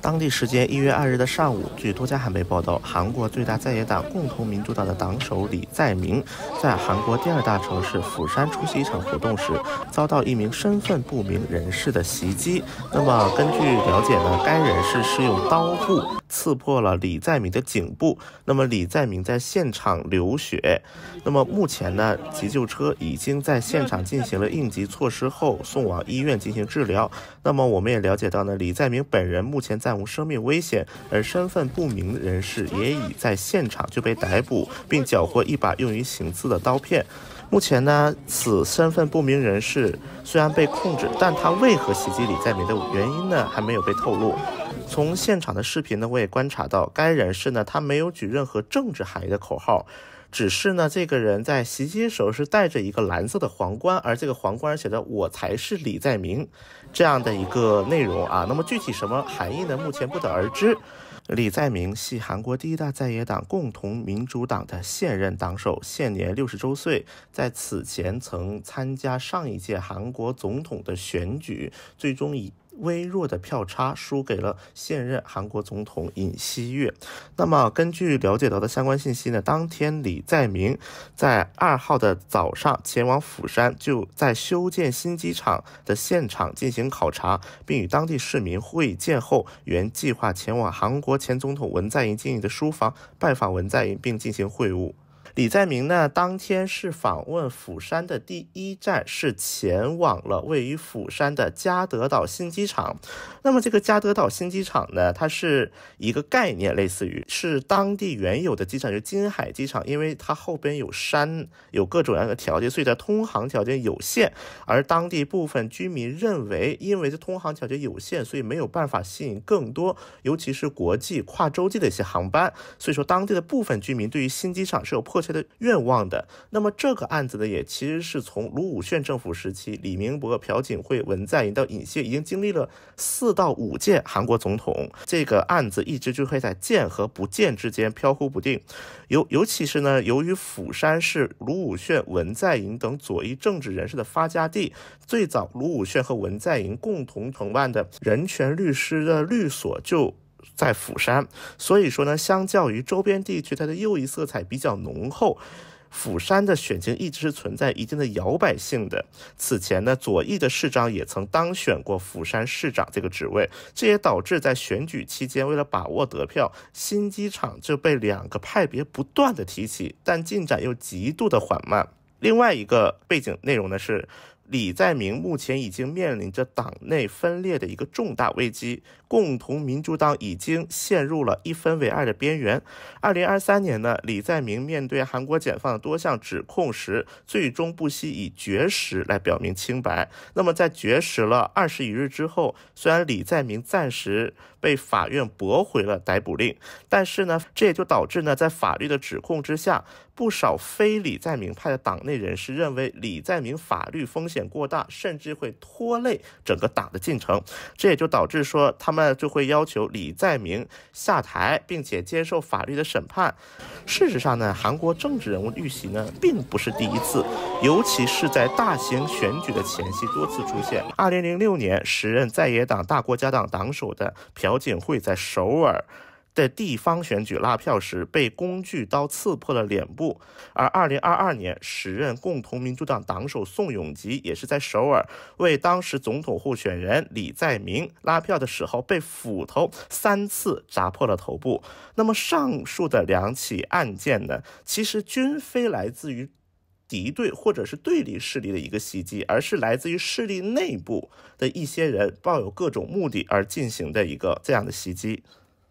当地时间一月二日的上午，据多家韩媒报道，韩国最大在野党共同民主党的党首李在明在韩国第二大城市釜山出席一场活动时，遭到一名身份不明人士的袭击。那么，根据了解呢，该人士是用刀布刺破了李在明的颈部。那么，李在明在现场流血。那么，目前呢，急救车已经在现场进行了应急措施后，送往医院进行治疗。那么，我们也了解到呢，李在明本人目前在。暂无生命危险，而身份不明人士也已在现场就被逮捕，并缴获一把用于行刺的刀片。目前呢，此身份不明人士虽然被控制，但他为何袭击李在明的原因呢，还没有被透露。从现场的视频呢，我也观察到，该人士呢，他没有举任何政治含义的口号。只是呢，这个人在袭击时是戴着一个蓝色的皇冠，而这个皇冠写着“我才是李在明”这样的一个内容啊。那么具体什么含义呢？目前不得而知。李在明系韩国第一大在野党共同民主党的现任党首，现年六十周岁，在此前曾参加上一届韩国总统的选举，最终以。微弱的票差输给了现任韩国总统尹锡悦。那么，根据了解到的相关信息呢，当天李在明在二号的早上前往釜山，就在修建新机场的现场进行考察，并与当地市民会见后，原计划前往韩国前总统文在寅经营的书房拜访文在寅，并进行会晤。李在明呢？当天是访问釜山的第一站，是前往了位于釜山的加德岛新机场。那么这个加德岛新机场呢，它是一个概念，类似于是当地原有的机场，就是金海机场。因为它后边有山，有各种各样的条件，所以它通航条件有限。而当地部分居民认为，因为这通航条件有限，所以没有办法吸引更多，尤其是国际跨洲际的一些航班。所以说，当地的部分居民对于新机场是有迫切。的愿望的，那么这个案子呢，也其实是从卢武铉政府时期，李明博、朴槿惠、文在寅到尹锡已经经历了四到五届韩国总统，这个案子一直就会在见和不见之间飘忽不定。尤尤其是呢，由于釜山是卢武铉、文在寅等左翼政治人士的发家地，最早卢武铉和文在寅共同承办的人权律师的律所就。在釜山，所以说呢，相较于周边地区，它的右翼色彩比较浓厚。釜山的选情一直是存在一定的摇摆性的。此前呢，左翼的市长也曾当选过釜山市长这个职位，这也导致在选举期间，为了把握得票，新机场就被两个派别不断的提起，但进展又极度的缓慢。另外一个背景内容呢是。李在明目前已经面临着党内分裂的一个重大危机，共同民主党已经陷入了一分为二的边缘。二零二三年呢，李在明面对韩国检方多项指控时，最终不惜以绝食来表明清白。那么，在绝食了二十余日之后，虽然李在明暂时被法院驳回了逮捕令，但是呢，这也就导致呢，在法律的指控之下。不少非李在明派的党内人士认为李在明法律风险过大，甚至会拖累整个党的进程。这也就导致说，他们就会要求李在明下台，并且接受法律的审判。事实上呢，韩国政治人物遇袭呢并不是第一次，尤其是在大型选举的前夕多次出现。二零零六年，时任在野党大国家党党首的朴槿惠在首尔。在地方选举拉票时，被工具刀刺破了脸部；而2022年，时任共同民主党党首宋永吉也是在首尔为当时总统候选人李在明拉票的时候，被斧头三次砸破了头部。那么，上述的两起案件呢，其实均非来自于敌对或者是对立势力的一个袭击，而是来自于势力内部的一些人抱有各种目的而进行的一个这样的袭击。